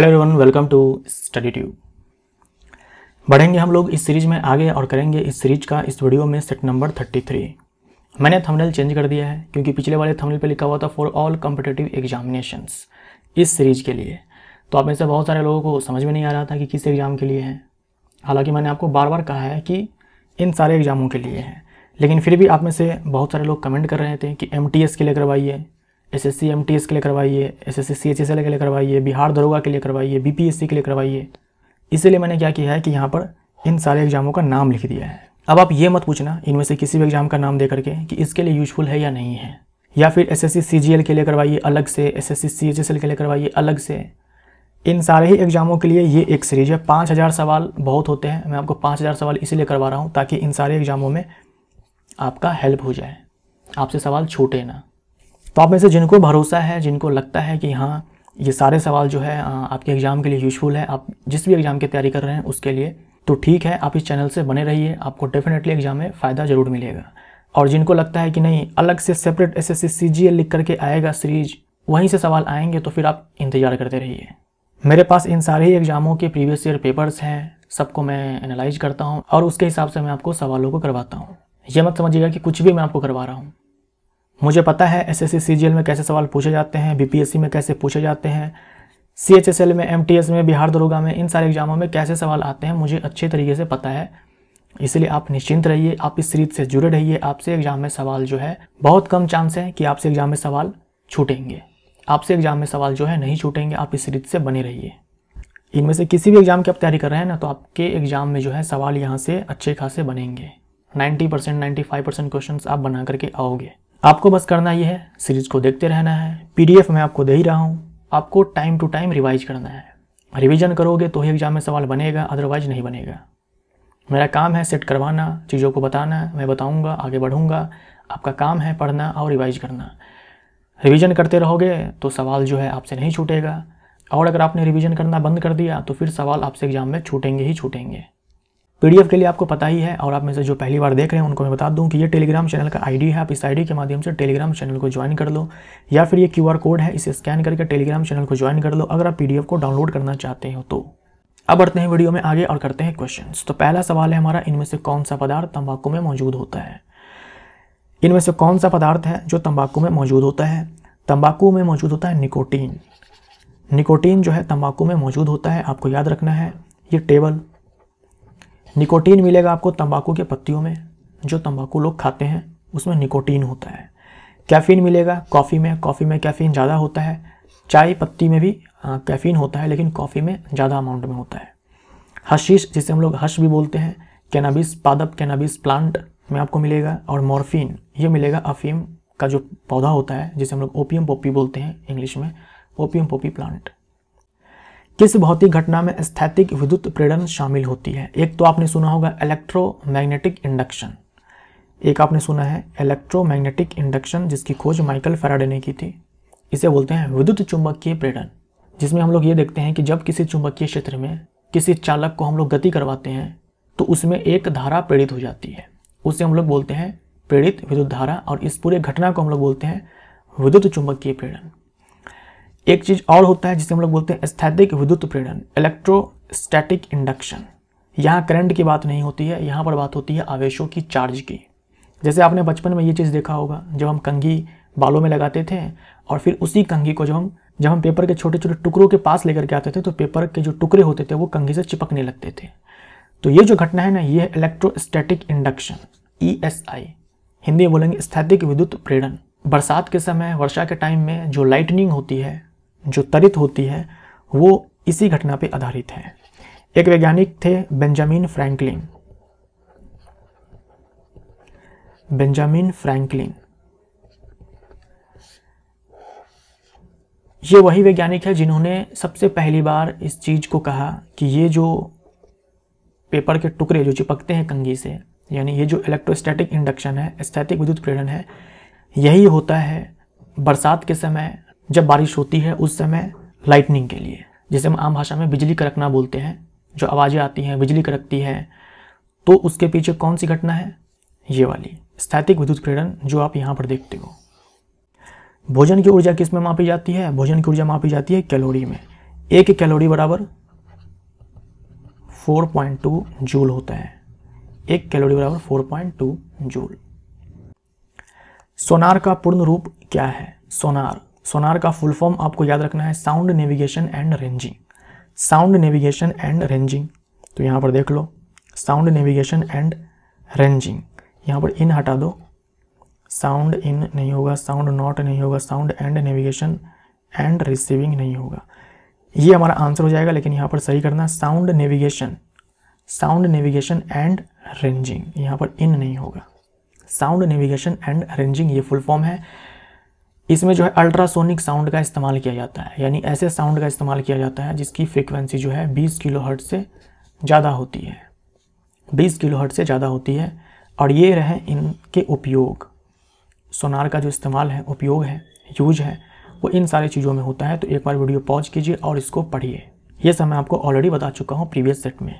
hello everyone welcome to study tube बढ़ेंगे हम लोग इस सीरीज में आगे और करेंगे इस सीरीज का इस वीडियो में सेट नंबर 33 मैंने थंबनेल चेंज कर दिया है क्योंकि पिछले वाले थंबनेल पे लिखा हुआ था फॉर ऑल कॉम्पिटेटिव एग्जामिनेशंस इस सीरीज के लिए तो आप में से बहुत सारे लोगों को समझ में नहीं आ रहा था कि किस एग्ज़ाम के लिए है हालाँकि मैंने आपको बार बार कहा है कि इन सारे एग्ज़ामों के लिए है लेकिन फिर भी आप में से बहुत सारे लोग कमेंट कर रहे थे कि एम के लिए करवाइए S S C M T S के लिए करवाइए S S C C H S L के लिए करवाइए बिहार दरोगा के लिए करवाइए बी पी एस सी के लिए करवाइए इसीलिए मैंने क्या किया है कि यहाँ पर इन सारे एग्जामों का नाम लिख दिया है अब आप ये मत पूछना इनमें से किसी भी एग्जाम का नाम दे करके कि इसके लिए यूजफुल है या नहीं है या फिर एस एस सी के लिए करवाइए अलग से एस एस सी के लिए करवाइए अलग से इन सारे ही एग्जामों के लिए ये एक सीरीज है पाँच हज़ार सवाल बहुत होते हैं मैं आपको पाँच हज़ार सवाल इसीलिए करवा रहा हूँ ताकि इन सारे एग्जामों में आपका हेल्प हो जाए आपसे सवाल छूटे ना तो आप में से जिनको भरोसा है जिनको लगता है कि हाँ ये सारे सवाल जो है आपके एग्ज़ाम के लिए यूजफुल है आप जिस भी एग्ज़ाम की तैयारी कर रहे हैं उसके लिए तो ठीक है आप इस चैनल से बने रहिए आपको डेफिनेटली एग्ज़ाम में फ़ायदा ज़रूर मिलेगा और जिनको लगता है कि नहीं अलग से सेपरेट एस एस सी लिख करके आएगा सीरीज वहीं से सवाल आएंगे तो फिर आप इंतज़ार करते रहिए मेरे पास इन सारे एग्ज़ामों के प्रीवियस ईयर पेपर्स हैं सबको मैं एनालाइज करता हूँ और उसके हिसाब से मैं आपको सवालों को करवाता हूँ ये मत समझिएगा कि कुछ भी मैं आपको करवा रहा हूँ मुझे पता है एसएससी सीजीएल में कैसे सवाल पूछे जाते हैं सी में कैसे पूछे जाते हैं एल में एस में बिहार दरोगा में इन सारे एग्जामों में कैसे सवाल आते हैं मुझे अच्छे तरीके से पता है इसलिए आप निश्चिंत रहिए आप इस सीरीज से जुड़े रहिए आपसे एग्जाम में सवाल जो है बहुत कम चांस है कि आपसे एग्जाम में सवाल छूटेंगे आपसे एग्जाम में सवाल जो है नहीं छूटेंगे आप इस सीरीज से बने रहिए इनमें से किसी भी एग्जाम की आप तैयारी कर रहे हैं ना तो आपके एग्जाम में जो है सवाल यहाँ से अच्छे खासे बनेंगे नाइन्टी परसेंट नाइन्टी क्वेश्चन आप बना करके आओगे आपको बस करना यह है सीरीज को देखते रहना है पीडीएफ मैं आपको दे ही रहा हूँ आपको टाइम टू टाइम रिवाइज करना है रिवीजन करोगे तो ही एग्ज़ाम में सवाल बनेगा अदरवाइज नहीं बनेगा मेरा काम है सेट करवाना चीज़ों को बताना मैं बताऊँगा आगे बढ़ूँगा आपका काम है पढ़ना और रिवाइज करना रिवीजन करते रहोगे तो सवाल जो है आपसे नहीं छूटेगा और अगर आपने रिवीजन करना बंद कर दिया तो फिर सवाल आपसे एग्ज़ाम में छूटेंगे ही छूटेंगे पीडीएफ के लिए आपको पता ही है और आप में से जो पहली बार देख रहे हैं उनको मैं बता दूं कि ये टेलीग्राम चैनल का आईडी है आप इस आईडी के माध्यम से टेलीग्राम चैनल को ज्वाइन कर लो या फिर ये क्यूआर कोड है इसे स्कैन करके टेलीग्राम चैनल को ज्वाइन कर लो अगर आप पीडीएफ को डाउनलोड करना चाहते हो तो अब बढ़ते हैं वीडियो में आगे और करते हैं क्वेश्चन तो पहला सवाल है हमारा इनमें से कौन सा पदार्थ तम्बाकू में मौजूद होता है इनमें से कौन सा पदार्थ है जो तम्बाकू में मौजूद होता है तम्बाकू में मौजूद होता है निकोटीन निकोटीन जो है तम्बाकू में मौजूद होता है आपको याद रखना है ये टेबल निकोटीन मिलेगा आपको तंबाकू के पत्तियों में जो तंबाकू लोग खाते हैं उसमें निकोटीन होता है कैफ़ीन मिलेगा कॉफ़ी में कॉफ़ी में कैफ़ीन ज़्यादा होता है चाय पत्ती में भी हाँ, कैफ़ीन होता है लेकिन कॉफ़ी में ज़्यादा अमाउंट में होता है हशीश जिसे हम लोग हश भी बोलते हैं कैनाबिस पादप कैनाबिस प्लांट में आपको मिलेगा और मॉर्फिन ये मिलेगा अफीम का जो पौधा होता है जिसे हम लोग ओपियम पोपी बोलते हैं इंग्लिश में ओपियम पोपी प्लांट किस भौतिक घटना में स्थैतिक विद्युत प्रेरण शामिल होती है एक तो आपने सुना होगा इलेक्ट्रोमैग्नेटिक इंडक्शन एक आपने सुना है इलेक्ट्रोमैग्नेटिक इंडक्शन जिसकी खोज माइकल फेराडे ने की थी इसे बोलते हैं विद्युत चुंबकीय प्रेरण जिसमें हम लोग ये देखते हैं कि जब किसी चुंबकीय क्षेत्र में किसी चालक को हम लोग गति करवाते हैं तो उसमें एक धारा प्रेरित हो जाती है उसे हम लोग बोलते हैं प्रेरित विद्युत धारा और इस पूरे घटना को हम लोग बोलते हैं विद्युत चुंबकीय प्रेरण एक चीज़ और होता है जिसे हम लोग बोलते हैं स्थैतिक विद्युत प्रेरण इलेक्ट्रोस्टैटिक इंडक्शन यहाँ करंट की बात नहीं होती है यहाँ पर बात होती है आवेशों की चार्ज की जैसे आपने बचपन में ये चीज़ देखा होगा जब हम कंघी बालों में लगाते थे और फिर उसी कंघी को जब हम जब हम पेपर के छोटे छोटे टुकड़ों के पास लेकर के आते थे तो पेपर के जो टुकड़े होते थे वो कंघी से चिपकने लगते थे तो ये जो घटना है ना ये है इलेक्ट्रोस्टैटिक इंडक्शन ई हिंदी बोलेंगे स्थैतिक विद्युत प्रेरण बरसात के समय वर्षा के टाइम में जो लाइटनिंग होती है जो तरित होती है वो इसी घटना पर आधारित है एक वैज्ञानिक थे बेंजामिन फ्रैंकलिन बेंजामिन फ्रैंकलिन ये वही वैज्ञानिक है जिन्होंने सबसे पहली बार इस चीज़ को कहा कि ये जो पेपर के टुकड़े जो चिपकते हैं कंगी से यानी ये जो इलेक्ट्रोस्टैटिक इंडक्शन है स्थैतिक विद्युत प्रेरण है यही होता है बरसात के समय जब बारिश होती है उस समय लाइटनिंग के लिए जिसे हम आम भाषा में बिजली कड़कना बोलते हैं जो आवाज़ें आती हैं बिजली कड़कती है तो उसके पीछे कौन सी घटना है ये वाली स्थैतिक विद्युत प्रेरण जो आप यहाँ पर देखते हो भोजन की ऊर्जा किस में मापी जाती है भोजन की ऊर्जा मापी जाती है कैलोरी में एक कैलोरी बराबर 4.2 जूल होता है एक कैलोरी बराबर 4.2 जूल सोनार का पूर्ण रूप क्या है सोनार सोनार का फुल फॉर्म आपको याद रखना है sound navigation and ranging sound navigation and ranging तो यहाँ पर देख लो साउंड नेविगेशन एंड रेंजिंग यहाँ पर इन हटा दो साउंड इन नहीं होगा साउंड नॉट नहीं होगा sound and navigation and receiving नहीं होगा ये हमारा आंसर हो जाएगा लेकिन यहाँ पर सही करना sound navigation sound navigation and ranging यहाँ पर इन नहीं होगा साउंड नेविगेशन एंड रेंजिंग ये फुल फॉर्म है इसमें जो है अल्ट्रासोनिक साउंड का इस्तेमाल किया जाता है यानी ऐसे साउंड का इस्तेमाल किया जाता है जिसकी फ्रिक्वेंसी जो है 20 किलो हर्ट से ज़्यादा होती है 20 किलो हर्ट से ज़्यादा होती है और ये रहे इनके उपयोग सोनार का जो इस्तेमाल है उपयोग है यूज है वो इन सारी चीज़ों में होता है तो एक बार वीडियो पॉज कीजिए और इसको पढ़िए ये सब मैं आपको ऑलरेडी बता चुका हूँ प्रीवियस सेट में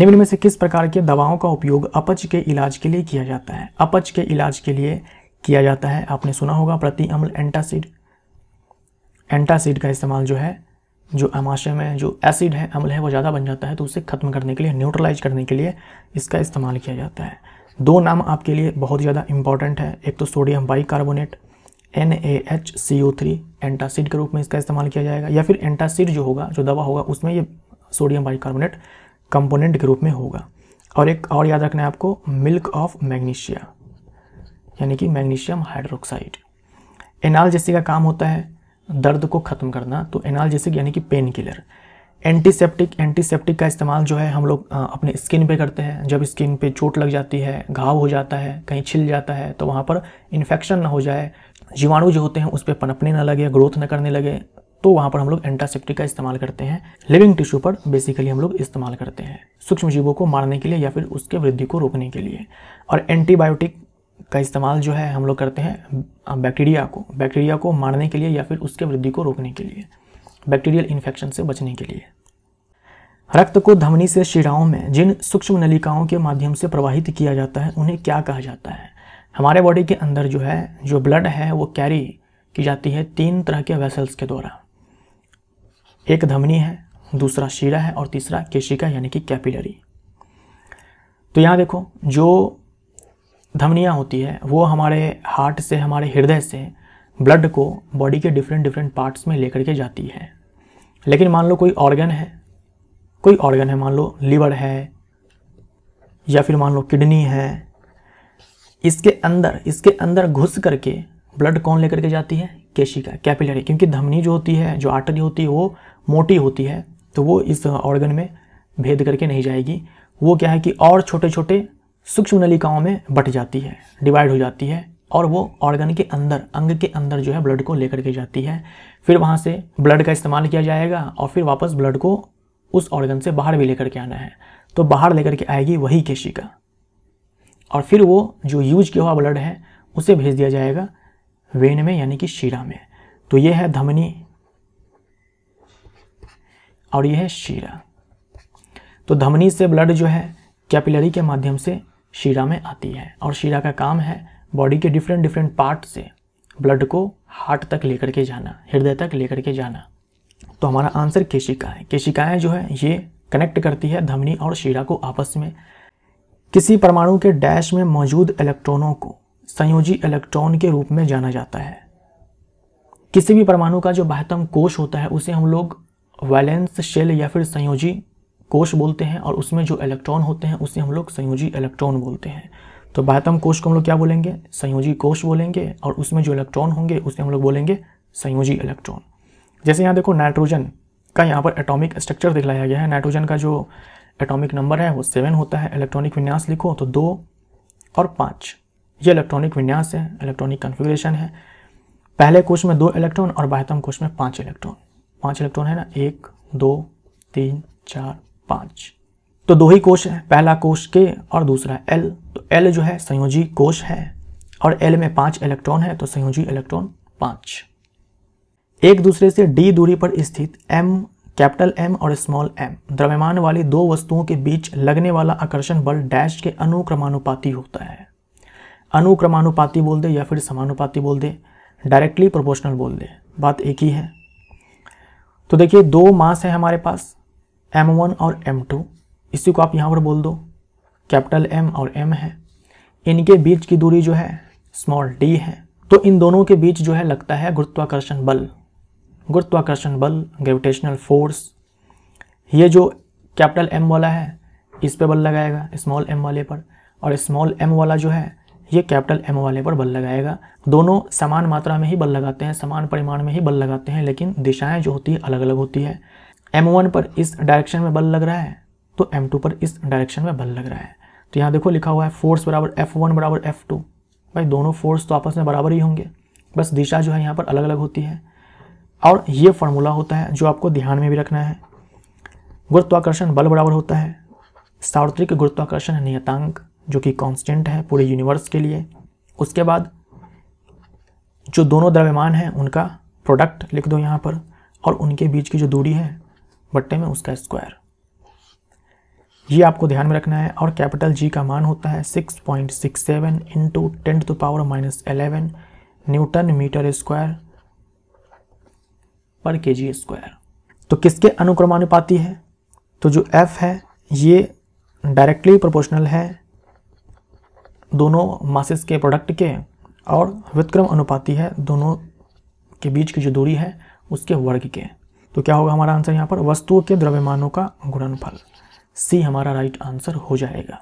निम्न में से किस प्रकार के दवाओं का उपयोग अपच के इलाज के लिए किया जाता है अपच के इलाज के लिए किया जाता है आपने सुना होगा प्रति अम्ल एंटासिड एंटासिड का इस्तेमाल जो है जो अमाशय में जो एसिड है अम्ल है वो ज़्यादा बन जाता है तो उसे ख़त्म करने के लिए न्यूट्रलाइज करने के लिए इसका इस्तेमाल किया जाता है दो नाम आपके लिए बहुत ज़्यादा इंपॉर्टेंट है एक तो sodium bicarbonate N A H C O three antacid के रूप में इसका इस्तेमाल किया जाएगा या फिर एंटासिड जो होगा जो दवा होगा उसमें ये सोडियम कार्बोनेट कंपोनेंट के रूप में होगा और एक और याद रखना है आपको मिल्क ऑफ मैग्नीशिया यानी कि मैग्नीशियम हाइड्रोक्साइड एनाल जैसे का काम होता है दर्द को ख़त्म करना तो एनाल जैसे यानी कि पेन किलर एंटीसेप्टिक एंटीसेप्टिक का इस्तेमाल जो है हम लोग अपने स्किन पे करते हैं जब स्किन पे चोट लग जाती है घाव हो जाता है कहीं छिल जाता है तो वहाँ पर इन्फेक्शन ना हो जाए जीवाणु जो होते हैं उस पर पनपने ना लगे ग्रोथ ना करने लगे तो वहाँ पर हम लोग एंटासेप्टिक का इस्तेमाल करते हैं लिविंग टिश्यू पर बेसिकली हम लोग इस्तेमाल करते हैं सूक्ष्म जीवों को मारने के लिए या फिर उसके वृद्धि को रोकने के लिए और एंटीबायोटिक का इस्तेमाल जो है हम लोग करते हैं बैक्टीरिया को बैक्टीरिया को मारने के लिए या फिर उसके वृद्धि को रोकने के लिए बैक्टीरियल इन्फेक्शन से बचने के लिए रक्त को धमनी से शिराओं में जिन सूक्ष्म नलिकाओं के माध्यम से प्रवाहित किया जाता है उन्हें क्या कहा जाता है हमारे बॉडी के अंदर जो है जो ब्लड है वो कैरी की जाती है तीन तरह के वेसल्स के द्वारा एक धमनी है दूसरा शीरा है और तीसरा केशिका यानी कि कैपिलरी तो यहाँ देखो जो धमनियाँ होती है वो हमारे हार्ट से हमारे हृदय से ब्लड को बॉडी के डिफरेंट डिफरेंट पार्ट्स में लेकर के जाती है लेकिन मान लो कोई ऑर्गन है कोई ऑर्गन है मान लो लीवर है या फिर मान लो किडनी है इसके अंदर इसके अंदर घुस करके ब्लड कौन लेकर के जाती है केशिका कैपिलरी क्योंकि धमनी जो होती है जो आर्टरी होती है वो मोटी होती है तो वो इस ऑर्गन में भेद करके नहीं जाएगी वो क्या है कि और छोटे छोटे सूक्ष्म नलिकाओं में बट जाती है डिवाइड हो जाती है और वो ऑर्गन के अंदर अंग के अंदर जो है ब्लड को लेकर के जाती है फिर वहाँ से ब्लड का इस्तेमाल किया जाएगा और फिर वापस ब्लड को उस ऑर्गन से बाहर भी लेकर के आना है तो बाहर लेकर के आएगी वही केशिका और फिर वो जो यूज किया हुआ ब्लड है उसे भेज दिया जाएगा वेन में यानी कि शीरा में तो ये है धमनी और ये है शीरा तो धमनी से ब्लड जो है कैपिलरी के माध्यम से शीरा में आती है और शीरा का काम है बॉडी के डिफरेंट डिफरेंट पार्ट से ब्लड को हार्ट तक लेकर के जाना हृदय तक लेकर के जाना तो हमारा आंसर केशिका है केशिकाएँ जो है ये कनेक्ट करती है धमनी और शीरा को आपस में किसी परमाणु के डैश में मौजूद इलेक्ट्रॉनों को संयोजी इलेक्ट्रॉन के रूप में जाना जाता है किसी भी परमाणु का जो बाह्यतम कोश होता है उसे हम लोग वैलेंस शेल या फिर संयोजी कोश बोलते हैं और उसमें जो इलेक्ट्रॉन होते हैं उसे हम लोग संयोजी इलेक्ट्रॉन बोलते हैं तो बाहतम कोश को हम लोग क्या बोलेंगे संयोजी कोश बोलेंगे और उसमें जो इलेक्ट्रॉन होंगे उसे हम लोग बोलेंगे संयोजी इलेक्ट्रॉन जैसे यहाँ देखो नाइट्रोजन का यहाँ पर एटॉमिक स्ट्रक्चर दिखलाया गया है नाइट्रोजन का जो एटॉमिक नंबर है वो सेवन होता है इलेक्ट्रॉनिक विन्यास लिखो तो दो और पाँच ये इलेक्ट्रॉनिक विन्यास है इलेक्ट्रॉनिक कन्फिग्रेशन है पहले कोश में दो इलेक्ट्रॉन और बाह्यतम कोश में पाँच इलेक्ट्रॉन पाँच इलेक्ट्रॉन है ना एक दो तीन चार पाँच तो दो ही कोश है पहला कोश के और दूसरा एल तो एल जो है संयोजी कोश है और एल में पाँच इलेक्ट्रॉन है तो संयोजी इलेक्ट्रॉन पाँच एक दूसरे से डी दूरी पर स्थित एम कैपिटल एम और स्मॉल एम द्रव्यमान वाली दो वस्तुओं के बीच लगने वाला आकर्षण बल डैश के अनुक्रमानुपाती होता है अनुक्रमानुपाती बोल दे या फिर समानुपाती बोल दे डायरेक्टली प्रोपोर्शनल बोल दे बात एक ही है तो देखिए दो मास है हमारे पास M1 और M2 इसी को आप यहाँ पर बोल दो कैपिटल M और M है इनके बीच की दूरी जो है स्मॉल d है तो इन दोनों के बीच जो है लगता है गुरुत्वाकर्षण बल गुरुत्वाकर्षण बल ग्रेविटेशनल फोर्स ये जो कैपिटल M वाला है इस पे बल लगाएगा स्मॉल m वाले पर और स्मॉल m वाला जो है ये कैपिटल M वाले पर बल लगाएगा दोनों समान मात्रा में ही बल लगाते हैं समान परिमाण में ही बल लगाते हैं लेकिन दिशाएं जो होती है अलग अलग होती है M1 पर इस डायरेक्शन में बल लग रहा है तो M2 पर इस डायरेक्शन में बल लग रहा है तो यहाँ देखो लिखा हुआ है फोर्स बराबर एफ वन बराबर एफ टू भाई दोनों फोर्स तो आपस में बराबर ही होंगे बस दिशा जो है यहाँ पर अलग अलग होती है और ये फॉर्मूला होता है जो आपको ध्यान में भी रखना है गुरुत्वाकर्षण बल बराबर होता है सार्वत्रिक गुरुत्वाकर्षण नियतांक जो कि कॉन्स्टेंट है पूरे यूनिवर्स के लिए उसके बाद जो दोनों द्रव्यमान हैं उनका प्रोडक्ट लिख दो यहाँ पर और उनके बीच की जो दूरी है बट्टे में उसका स्क्वायर ये आपको ध्यान में रखना है और कैपिटल जी का मान होता है 6.67 point six seven into ten to power minus eleven newton metre square per K ji square तो किसके अनुक्रमानुपाती है तो जो एफ है ये डायरेक्टली प्रोपोर्शनल है दोनों मासिस के प्रोडक्ट के और व्युतक्रम अनुपाती है दोनों के बीच की जो दूरी है उसके वर्ग के तो क्या होगा हमारा आंसर यहाँ पर वस्तुओं के द्रव्यमानों का गुणनफल सी हमारा राइट आंसर हो जाएगा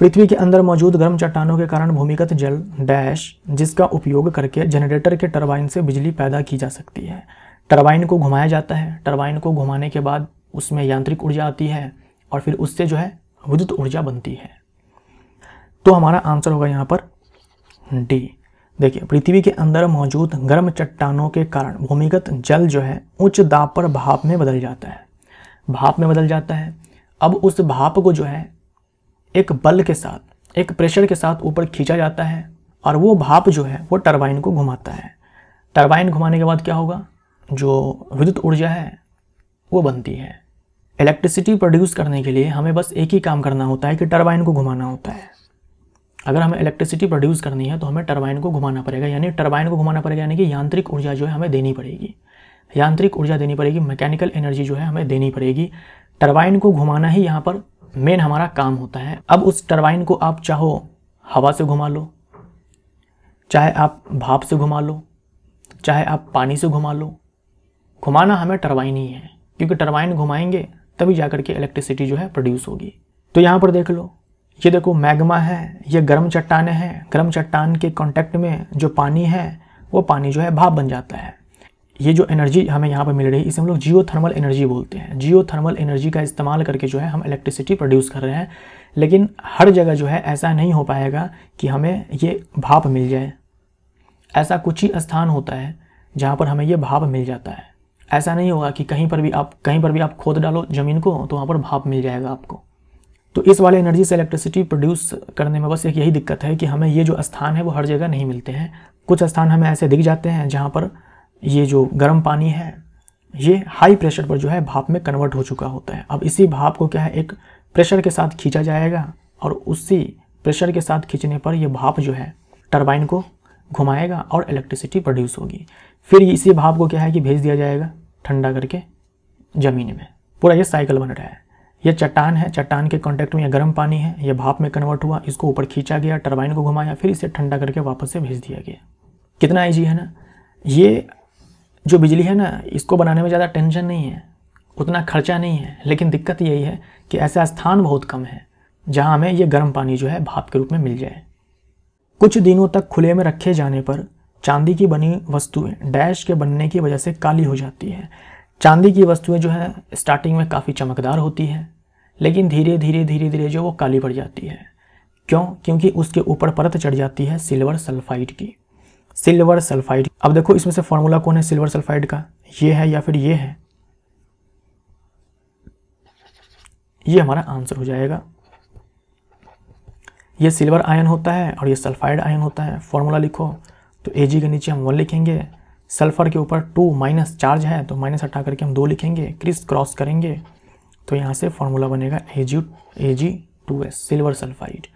पृथ्वी के अंदर मौजूद गर्म चट्टानों के कारण भूमिगत जल डैश जिसका उपयोग करके जनरेटर के टरबाइन से बिजली पैदा की जा सकती है टरबाइन को घुमाया जाता है टरबाइन को घुमाने के बाद उसमें यांत्रिक ऊर्जा आती है और फिर उससे जो है विद्युत ऊर्जा बनती है तो हमारा आंसर होगा यहाँ पर डी देखिए पृथ्वी के अंदर मौजूद गर्म चट्टानों के कारण भूमिगत जल जो है उच्च दाब पर भाप में बदल जाता है भाप में बदल जाता है अब उस भाप को जो है एक बल के साथ एक प्रेशर के साथ ऊपर खींचा जाता है और वो भाप जो है वो टरबाइन को घुमाता है टरबाइन घुमाने के बाद क्या होगा जो विद्युत ऊर्जा है वो बनती है इलेक्ट्रिसिटी प्रोड्यूस करने के लिए हमें बस एक ही काम करना होता है कि टरबाइन को घुमाना होता है अगर हमें इलेक्ट्रिसिटी प्रोड्यूस करनी है तो हमें टरबाइन को घुमाना पड़ेगा यानी टरबाइन को घुमाना पड़ेगा यानी कि यांत्रिक ऊर्जा जो है हमें देनी पड़ेगी यांत्रिक ऊर्जा देनी पड़ेगी मैकेनिकल एनर्जी जो है हमें देनी पड़ेगी टरबाइन को घुमाना ही यहाँ पर मेन हमारा काम होता है अब उस टरबाइन को आप चाहो हवा से घुमा लो चाहे आप भाप से घुमा लो चाहे आप पानी से घुमा लो घुमाना हमें टरबाइन ही है क्योंकि टरबाइन घुमाएंगे तभी जा के इलेक्ट्रिसिटी जो है प्रोड्यूस होगी तो यहाँ पर देख लो ये देखो मैग्मा है ये गर्म चट्टाने हैं गर्म चट्टान के कांटेक्ट में जो पानी है वो पानी जो है भाप बन जाता है ये जो एनर्जी हमें यहाँ पर मिल रही है इसे हम लोग जियो थर्मल एनर्जी बोलते हैं जियो थर्मल एनर्जी का इस्तेमाल करके जो है हम इलेक्ट्रिसिटी प्रोड्यूस कर रहे हैं लेकिन हर जगह जो है ऐसा नहीं हो पाएगा कि हमें ये भाप मिल जाए ऐसा कुछ ही स्थान होता है जहाँ पर हमें ये भाप मिल जाता है ऐसा नहीं होगा कि कहीं पर भी आप कहीं पर भी आप खोद डालो ज़मीन को तो वहाँ पर भाप मिल जाएगा आपको तो इस वाले एनर्जी से इलेक्ट्रिसिटी प्रोड्यूस करने में बस एक यही दिक्कत है कि हमें ये जो स्थान है वो हर जगह नहीं मिलते हैं कुछ स्थान हमें ऐसे दिख जाते हैं जहाँ पर ये जो गर्म पानी है ये हाई प्रेशर पर जो है भाप में कन्वर्ट हो चुका होता है अब इसी भाप को क्या है एक प्रेशर के साथ खींचा जाएगा और उसी प्रेशर के साथ खींचने पर यह भाप जो है टर्बाइन को घुमाएगा और इलेक्ट्रिसिटी प्रोड्यूस होगी फिर इसी भाप को क्या है कि भेज दिया जाएगा ठंडा करके ज़मीन में पूरा ये साइकिल बन रहा है ये चट्टान है चट्टान के कॉन्टैक्ट में यह गर्म पानी है यह भाप में कन्वर्ट हुआ इसको ऊपर खींचा गया टरबाइन को घुमाया फिर इसे ठंडा करके वापस से भेज दिया गया कितना ईजी है ना ये जो बिजली है ना इसको बनाने में ज़्यादा टेंशन नहीं है उतना खर्चा नहीं है लेकिन दिक्कत यही है कि ऐसा स्थान बहुत कम है जहाँ हमें ये गर्म पानी जो है भाप के रूप में मिल जाए कुछ दिनों तक खुले में रखे जाने पर चांदी की बनी वस्तुएं डैश के बनने की वजह से काली हो जाती है चांदी की वस्तुएं जो हैं स्टार्टिंग में काफ़ी चमकदार होती है लेकिन धीरे धीरे धीरे धीरे जो वो काली पड़ जाती है क्यों क्योंकि उसके ऊपर परत चढ़ जाती है सिल्वर सल्फाइड की सिल्वर सल्फाइड अब देखो इसमें से फॉर्मूला कौन है सिल्वर सल्फाइड का ये है या फिर ये है ये हमारा आंसर हो जाएगा ये सिल्वर आयन होता है और ये सल्फाइड आयन होता है फॉर्मूला लिखो तो एजी के नीचे हम वन लिखेंगे सल्फ़र के ऊपर टू माइनस चार्ज है तो माइनस हटा करके हम दो लिखेंगे क्रिस क्रॉस करेंगे तो यहाँ से फॉर्मूला बनेगा A G A G two S silver sulphide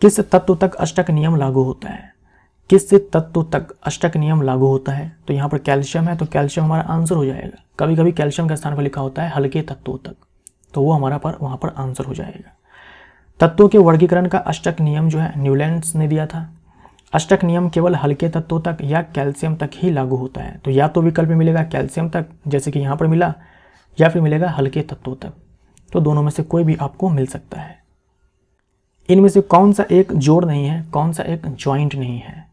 किस तत्व तक अष्टक नियम लागू होता है किस तत्व तक अष्टक नियम लागू होता है तो यहाँ पर कैल्शियम है तो कैल्शियम हमारा आंसर हो जाएगा कभी कभी कैल्शियम के स्थान पर लिखा होता है हल्के तत्वों तक तो वो हमारा पर वहाँ पर आंसर हो जाएगा तत्वों के वर्गीकरण का अष्टक नियम जो है न्यूलैंड्स ने दिया था अष्टक नियम केवल हल्के तत्वों तक या कैल्शियम तक ही लागू होता है तो या तो विकल्प मिलेगा कैल्शियम तक जैसे कि यहाँ पर मिला या फिर मिलेगा हल्के तत्वों तक तो दोनों में से कोई भी आपको मिल सकता है इनमें से कौन सा एक जोड़ नहीं है कौन सा एक ज्वाइंट नहीं है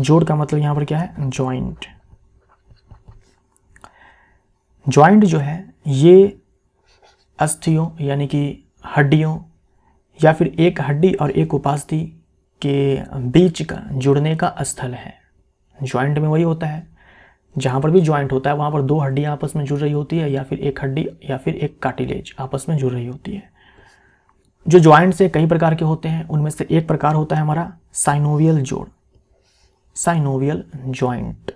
जोड़ का मतलब यहाँ पर क्या है ज्वाइंट ज्वाइंट जो है ये अस्थियों यानी कि हड्डियों या फिर एक हड्डी और एक उपास्थि के बीच का जुड़ने का स्थल है ज्वाइंट में वही होता है जहाँ पर भी ज्वाइंट होता है वहाँ पर दो हड्डियाँ आपस में जुड़ रही होती है या फिर एक हड्डी या फिर एक काटिलेज आपस में जुड़ रही होती है जो ज्वाइंट्स से कई प्रकार के होते हैं उनमें से एक प्रकार होता है हमारा साइनोवियल जोड़ साइनोवियल ज्वाइंट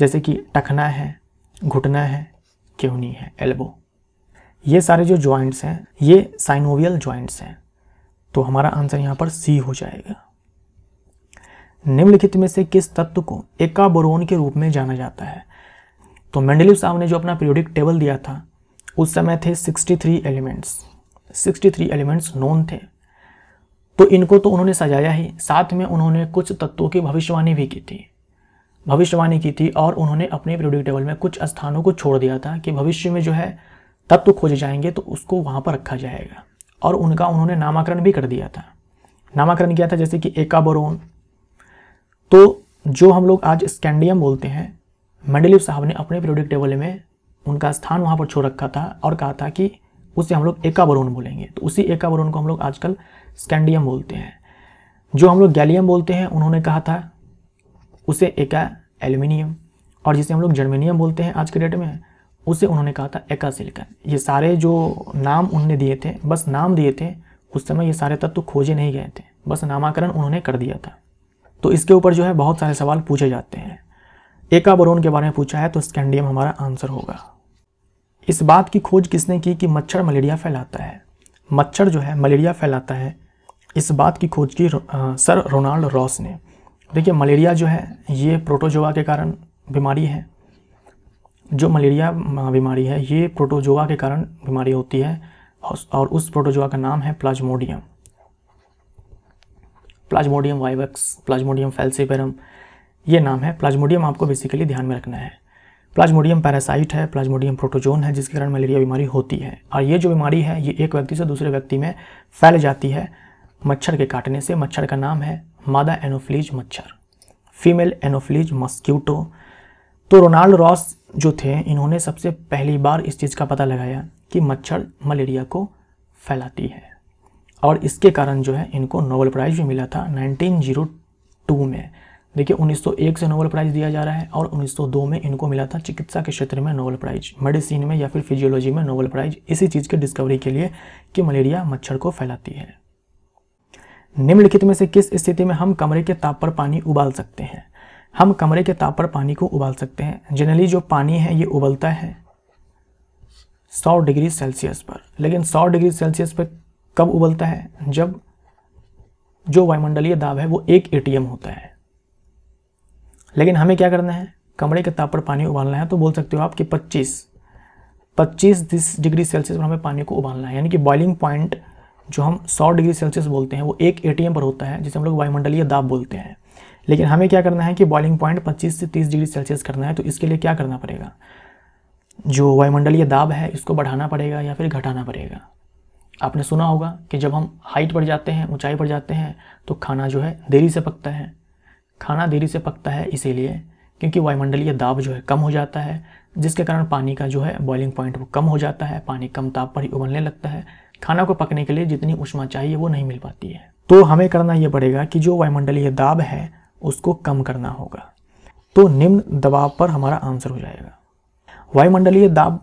जैसे कि टखना है घुटना है क्यूनी है एल्बो ये सारे जो ज्वाइंट्स हैं ये साइनोवियल ज्वाइंट्स हैं तो हमारा आंसर यहाँ पर सी हो जाएगा निम्नलिखित में से किस तत्व को बोरोन के रूप में जाना जाता है तो मेंडलिव साहब ने जो अपना पीरियोडिक टेबल दिया था उस समय थे 63 एलिमेंट्स 63 एलिमेंट्स नोन थे तो इनको तो उन्होंने सजाया ही साथ में उन्होंने कुछ तत्वों की भविष्यवाणी भी की थी भविष्यवाणी की थी और उन्होंने अपने पीरियोडिक टेबल में कुछ स्थानों को छोड़ दिया था कि भविष्य में जो है तत्व खोजे जाएंगे तो उसको वहाँ पर रखा जाएगा और उनका उन्होंने नामाकरण भी कर दिया था नामाकरण किया था जैसे कि एकाबरोन तो जो हम लोग आज स्कैंडियम बोलते हैं मंडलिव साहब ने अपने पीरियोडिक टेबल में उनका स्थान वहाँ पर छोड़ रखा था और कहा था कि उसे हम लोग एकाबरोन बोलेंगे तो उसी एकाबरोन को हम लोग आजकल स्कैंडियम बोलते हैं जो हम लोग गैलियम बोलते हैं उन्होंने कहा था उसे एका एल्यूमिनियम और जिसे हम लोग जर्मेनियम बोलते हैं आज के डेट में उसे उन्होंने कहा था एका एकासिलिकन ये सारे जो नाम उन्होंने दिए थे बस नाम दिए थे उस समय ये सारे तत्व खोजे नहीं गए थे बस नामाकरण उन्होंने कर दिया था तो इसके ऊपर जो है बहुत सारे सवाल पूछे जाते हैं एका बरोन के बारे में पूछा है तो स्कैंडियम हमारा आंसर होगा इस बात की खोज किसने की कि मच्छर मलेरिया फैलाता है मच्छर जो है मलेरिया फैलाता है इस बात की खोज की सर रोनाल्ड रॉस ने देखिए मलेरिया जो है ये प्रोटोजोआ के कारण बीमारी है जो मलेरिया बीमारी है ये प्रोटोजोआ के कारण बीमारी होती है और उस प्रोटोजोआ का नाम है plasmodium plasmodium vivax plasmodium falciparum ये नाम है प्लाज्मोडियम आपको बेसिकली ध्यान में रखना है प्लाज्मोडियम पैरासाइट है प्लाज्मोडियम प्रोटोजोन है जिसके कारण मलेरिया बीमारी होती है और ये जो बीमारी है ये एक व्यक्ति से दूसरे व्यक्ति में फैल जाती है मच्छर के काटने से मच्छर का नाम है मादा एनोफ्लीज मच्छर फीमेल एनोफ्लीज मस्क्यूटो तो रोनाल्ड रॉस जो थे इन्होंने सबसे पहली बार इस चीज़ का पता लगाया कि मच्छर मलेरिया को फैलाती है और इसके कारण जो है इनको नोबल प्राइज़ भी मिला था 1902 में देखिए 1901 से नोबल प्राइज़ दिया जा रहा है और 1902 में इनको मिला था चिकित्सा के क्षेत्र में नोबल प्राइज़ मेडिसिन में या फिर फिजियोलॉजी में नोबल प्राइज़ इसी चीज़ के डिस्कवरी के लिए कि मलेरिया मच्छर को फैलाती है निम्नलिखित में से किस स्थिति में हम कमरे के ताप पर पानी उबाल सकते हैं हम कमरे के ताप पर पानी को उबाल सकते हैं जनरली जो पानी है ये उबलता है 100 डिग्री सेल्सियस पर लेकिन 100 डिग्री सेल्सियस पर कब उबलता है जब जो वायुमंडलीय दाब है वो एक ए होता है लेकिन हमें क्या करना है कमरे के ताप पर पानी उबालना है तो बोल सकते हो आप कि 25 25 डिग्री सेल्सियस पर हमें पानी को उबालना है यानी कि बॉइलिंग पॉइंट जो हम 100 डिग्री सेल्सियस बोलते हैं वो एक एटीएम पर होता है जिसे हम लोग वायुमंडलीय दाब बोलते हैं लेकिन हमें क्या करना है कि बॉइलिंग पॉइंट 25 से 30 डिग्री सेल्सियस करना है तो इसके लिए क्या करना पड़ेगा जो वायुमंडलीय दाब है इसको बढ़ाना पड़ेगा या फिर घटाना पड़ेगा आपने सुना होगा कि जब हम हाइट पर जाते हैं ऊंचाई पर जाते हैं तो खाना जो है देरी से पकता है खाना देरी से पकता है इसीलिए क्योंकि वायुमंडलीय दाब जो है कम हो जाता है जिसके कारण पानी का जो है बॉइलिंग पॉइंट वो कम हो जाता है पानी कम ताप पर ही उबलने लगता है खाना को पकने के लिए जितनी उष्मा चाहिए वो नहीं मिल पाती है तो हमें करना ये पड़ेगा कि जो वायुमंडलीय दाब है उसको कम करना होगा तो निम्न दबाव पर हमारा आंसर हो जाएगा वायुमंडलीय दाब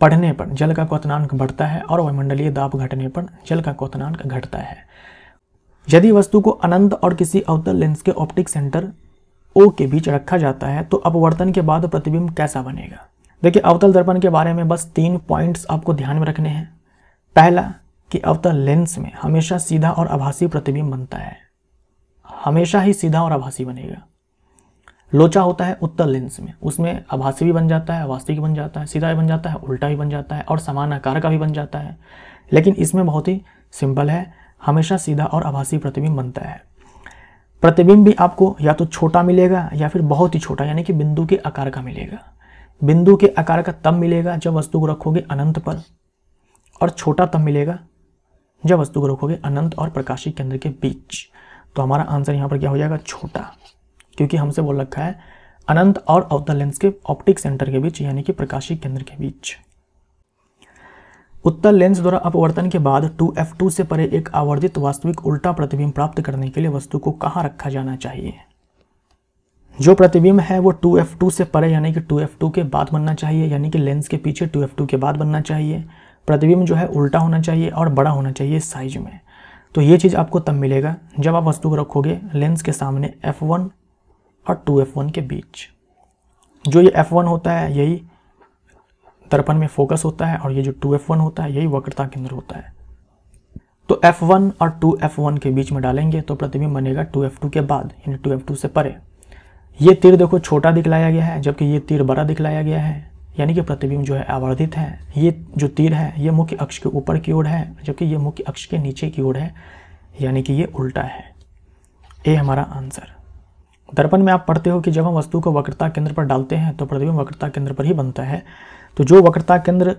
बढ़ने पर जल का क्वतनांक बढ़ता है और वायुमंडलीय दाब घटने पर जल का क्वनांक घटता है यदि वस्तु को अनंत और किसी अवतल लेंस के ऑप्टिक सेंटर ओ के बीच रखा जाता है तो अपवर्तन के बाद प्रतिबिंब कैसा बनेगा देखिए अवतल दर्पण के बारे में बस तीन पॉइंट्स आपको ध्यान में रखने हैं पहला कि अवतल लेंस में हमेशा सीधा और आभासी प्रतिबिंब बनता है हमेशा ही सीधा और आभासी बनेगा लोचा होता है उत्तर लेंस में उसमें आभासी भी बन जाता है आभासी भी बन जाता है सीधा भी बन जाता है उल्टा भी बन जाता है और समान आकार का भी बन जाता है लेकिन इसमें बहुत ही सिंपल है हमेशा सीधा और आभासी प्रतिबिंब बनता है प्रतिबिंब भी आपको या तो छोटा मिलेगा या फिर बहुत ही छोटा यानी कि बिंदु के आकार का मिलेगा बिंदु के आकार का तब मिलेगा जब वस्तु को रखोगे अनंत पर और छोटा तब मिलेगा जब वस्तु को रखोगे अनंत और प्रकाशी केंद्र के बीच तो हमारा आंसर यहाँ पर क्या हो जाएगा छोटा क्योंकि हमसे बोल रखा है अनंत और अवतल लेंस के ऑप्टिक सेंटर के बीच यानी कि प्रकाशी केंद्र के बीच उत्तर लेंस द्वारा अपवर्तन के बाद 2f2 से परे एक आवर्धित वास्तविक उल्टा प्रतिबिंब प्राप्त करने के लिए वस्तु को कहाँ रखा जाना चाहिए जो प्रतिबिंब है वो 2f2 से परे यानी कि 2f2 के बाद बनना चाहिए यानी कि लेंस के पीछे 2f2 के बाद बनना चाहिए प्रतिबिंब जो है उल्टा होना चाहिए और बड़ा होना चाहिए साइज में तो ये चीज़ आपको तब मिलेगा जब आप वस्तु को रखोगे लेंस के सामने f1 और 2f1 के बीच जो ये f1 होता है यही दर्पण में फोकस होता है और ये जो 2f1 होता है यही वक्रता केंद्र होता है तो f1 और 2f1 के बीच में डालेंगे तो प्रतिबिंब बनेगा 2f2 के बाद यानी 2f2 से परे ये तीर देखो छोटा दिखलाया गया है जबकि ये तीर बड़ा दिखलाया गया है यानी कि प्रतिबिंब जो है आवर्धित है ये जो तीर है ये मुख्य अक्ष के ऊपर की ओर है जबकि ये मुख्य अक्ष के नीचे की ओर है यानी कि ये उल्टा है ये हमारा आंसर दर्पण में आप पढ़ते हो कि जब हम वस्तु को वक्रता केंद्र पर डालते हैं तो प्रतिबिंब वक्रता केंद्र पर ही बनता है तो जो वक्रता केंद्र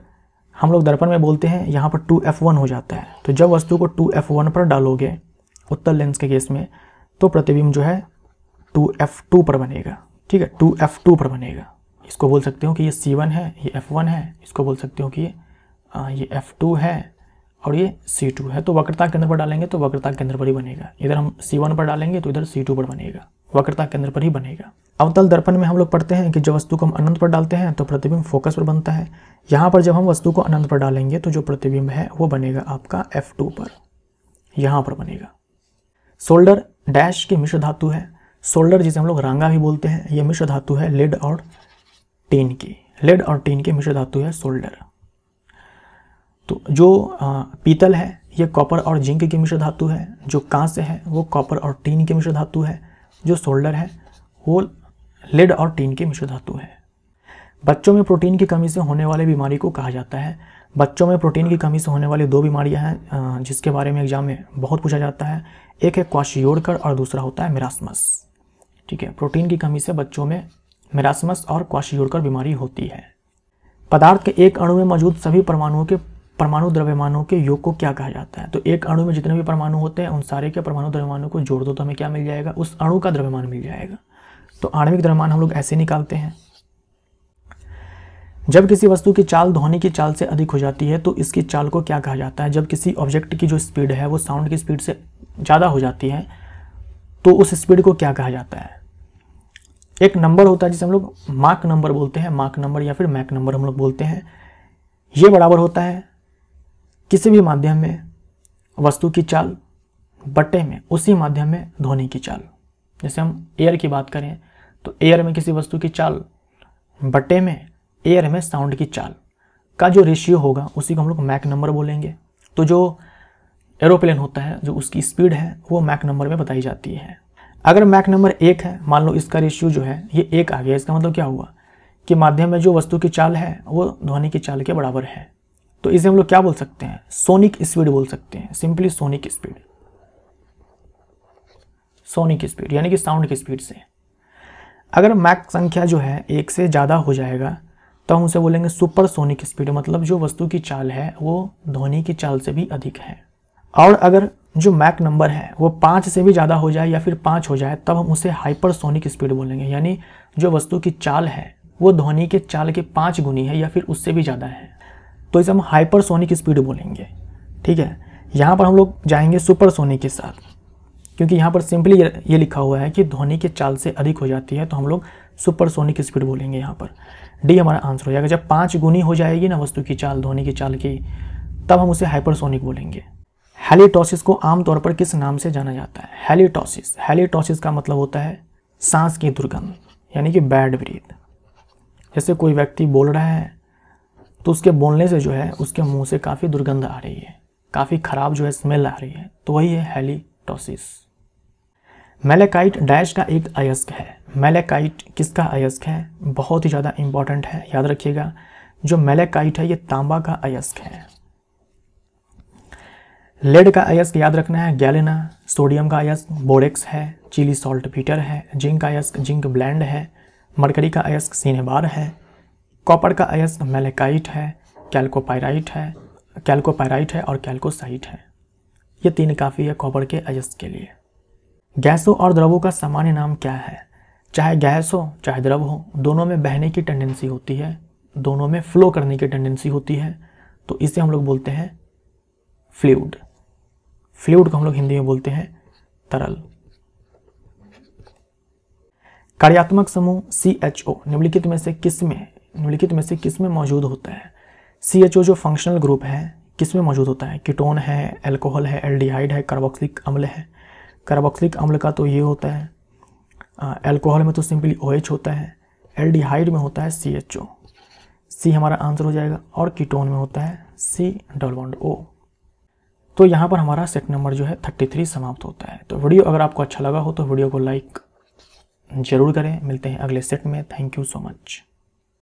हम लोग दर्पण में बोलते हैं यहाँ पर टू एफ वन हो जाता है तो जब वस्तु को टू एफ वन पर डालोगे उत्तर लेंस के केस में तो प्रतिबिंब जो है टू एफ टू पर बनेगा ठीक है टू एफ टू पर बनेगा इसको बोल सकते हो कि ये सी है ये एफ़ है इसको बोल सकते हो कि ये ये एफ़ है और ये C2 है तो वक्रता केंद्र पर डालेंगे तो वक्रता केंद्र पर ही बनेगा इधर हम C1 पर डालेंगे तो इधर C2 पर बनेगा वक्रता केंद्र पर ही बनेगा अवतल दर्पण में हम लोग पढ़ते हैं कि जब वस्तु को हम अनंत पर डालते हैं तो प्रतिबिंब फोकस पर बनता है यहाँ पर जब हम वस्तु को अनंत पर डालेंगे तो जो प्रतिबिंब है वो बनेगा आपका एफ पर यहाँ पर बनेगा सोल्डर डैश की मिश्र धातु है सोल्डर जिसे हम लोग रंगा भी बोलते हैं ये मिश्र धातु है लेड और टीन की लेड और टीन की मिश्र धातु है सोल्डर तो जो पीतल है ये कॉपर और जिंक की मिश्र धातु है जो कांस्य है वो कॉपर और टीन की मिश्र धातु है जो सोल्डर है वो लेड और टीन की मिश्र धातु है बच्चों में प्रोटीन की कमी से होने वाली बीमारी को कहा जाता है बच्चों में प्रोटीन की कमी से होने वाली दो बीमारियां हैं जिसके बारे में एग्जाम में बहुत पूछा जाता है एक है क्वाशियोड़कर और दूसरा होता है मिरासमस ठीक है प्रोटीन की कमी से बच्चों में मेरासमस और क्वाशियोरकर बीमारी होती है पदार्थ के एक अणु में मौजूद सभी परमाणुओं के परमाणु द्रव्यमानों के योग को क्या कहा जाता है तो एक अणु में जितने भी परमाणु होते हैं उन सारे के परमाणु द्रव्यमानों को जोड़ दो तो हमें क्या मिल जाएगा उस अणु का द्रव्यमान मिल जाएगा तो आणविक द्रव्यमान हम लोग ऐसे निकालते हैं जब किसी वस्तु की चाल ध्वनि की चाल से अधिक हो जाती है तो इसकी चाल को क्या कहा जाता है जब किसी ऑब्जेक्ट की जो स्पीड है वो साउंड की स्पीड से ज़्यादा हो जाती है तो उस स्पीड को क्या कहा जाता है एक नंबर होता है जिसे हम लोग मार्क नंबर बोलते हैं मार्क नंबर या फिर मैक नंबर हम लोग बोलते हैं ये बराबर होता है किसी भी माध्यम में वस्तु की चाल बट्टे में उसी माध्यम में ध्वनि की चाल जैसे हम एयर की बात करें तो एयर में किसी वस्तु की चाल बट्टे में एयर में साउंड की चाल का जो रेशियो होगा उसी को हम लोग मैक नंबर बोलेंगे तो जो एरोप्लेन होता है जो उसकी स्पीड है वो मैक नंबर में बताई जाती है अगर मैक नंबर एक है मान लो इसका रेशियो जो है ये एक आ गया इसका मतलब क्या हुआ कि माध्यम में जो वस्तु की चाल है वो ध्वनि की चाल के बराबर है तो इसे हम लोग क्या बोल सकते हैं सोनिक स्पीड बोल सकते हैं simply sonic speed sonic speed यानी कि साउंड की स्पीड से अगर मैक संख्या जो है एक से ज़्यादा हो जाएगा तो हम उसे बोलेंगे सुपर सोनिक स्पीड मतलब जो वस्तु की चाल है वो ध्वनि की चाल से भी अधिक है और अगर जो मैक नंबर है वो पाँच से भी ज़्यादा हो जाए या फिर पाँच हो जाए तब हम उसे हाइपरसोनिक स्पीड बोलेंगे यानी जो वस्तु की चाल है वो ध्वनि के चाल के पाँच गुनी है या फिर उससे भी ज़्यादा है तो इसे हम हाइपरसोनिक स्पीड बोलेंगे ठीक है यहाँ पर हम लोग जाएंगे सुपरसोनिक के साथ क्योंकि यहाँ पर सिंपली ये लिखा हुआ है कि ध्वनि के चाल से अधिक हो जाती है तो हम लोग सुपरसोनिक स्पीड बोलेंगे यहाँ पर डी हमारा आंसर हो जाएगा जब पाँच गुनी हो जाएगी ना वस्तु की चाल ध्वनि की चाल की तब हम उसे हाइपरसोनिक बोलेंगे हेलीटोसिस को आमतौर पर किस नाम से जाना जाता है हेलीटोसिस हेलीटोसिस का मतलब होता है सांस की दुर्गंध यानी कि बैड ब्रीथ जैसे कोई व्यक्ति बोल रहा है तो उसके बोलने से जो है उसके मुंह से काफ़ी दुर्गंध आ रही है काफ़ी ख़राब जो है स्मेल आ रही है तो वही है हेलीटोसिस मेलेकाइट डैश का एक अयस्क है मेलेकाइट किसका अयस्क है बहुत ही ज़्यादा इंपॉर्टेंट है याद रखिएगा जो मेलेकाइट है ये तांबा का अयस्क है लेड का अयस्क याद रखना है गैलेना सोडियम का अयस्क बोरेक्स है चिली सॉल्ट पीटर है जिंक का अयस्क जिंक ब्लैंड है मरकरी का अयस्क सीनेबार है कॉपर का अयस्क मेलेकाइट है कैल्कोपायराइट है कैल्कोपायराइट है और कैल्कोसाइट है ये तीन काफ़ी है कॉपर के अयस्क के लिए गैसों और द्रवों का सामान्य नाम क्या है चाहे गैस हो चाहे द्रव हो दोनों में बहने की टेंडेंसी होती है दोनों में फ्लो करने की टेंडेंसी होती है तो इसे हम लोग बोलते हैं फ्लूड फ्लूड को हम लोग हिंदी में बोलते हैं तरल कार्यात्मक समूह सी एच ओ निम्नलिखित में से किस में निम्नलिखित में से किस में मौजूद होता है सी एच ओ जो फंक्शनल ग्रुप है किस में मौजूद होता है कीटोन है एल्कोहल है एल्डिहाइड है कार्बोक्सिलिक अम्ल है कार्बोक्सिलिक अम्ल का तो ये होता है एल्कोहल में तो सिंपली ओ OH होता है एल्डिहाइड में होता है सी एच ओ सी हमारा आंसर हो जाएगा और कीटोन में होता है सी डबल बॉन्ड ओ तो यहाँ पर हमारा सेट नंबर जो है थर्टी थ्री समाप्त होता है तो वीडियो अगर आपको अच्छा लगा हो तो वीडियो को लाइक ज़रूर करें मिलते हैं अगले सेट में थैंक यू सो मच